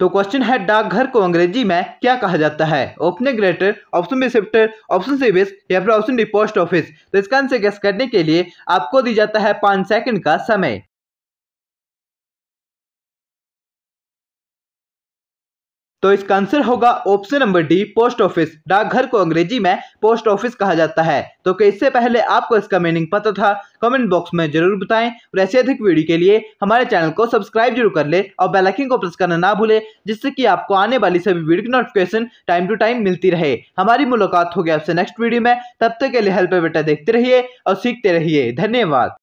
तो क्वेश्चन है डाकघर को अंग्रेजी में क्या कहा जाता है opening greater option B option C या फिर ऑप्शन डी पोस्ट ऑफिस तो इसका आंसर गैस करने के लिए आपको दी जाता है पाँच सेकंड का समय तो इसका आंसर होगा option number D post office डाकघर को अंग्रेजी में पोस्ट ऑफिस कहा जाता है तो क्या इससे पहले आपको इसका मीनिंग पता था कमेंट बॉक्स में जरूर बताएं और ऐसे अधिक वीडियो के लिए हमारे चैनल को सब्सक्राइब जरूर कर ले और बेल आइकन को प्रेस करना ना भूले जिससे कि आपको आने वाली सभी वीडियो की नोटिफिकेशन टाइम टू टाइम मिलती रहे हमारी मुलाकात होगी आपसे नेक्स्ट वीडियो में तब तक के लिए हेल्प बेटा देखते रहिए और सीखते रहिए धन्यवाद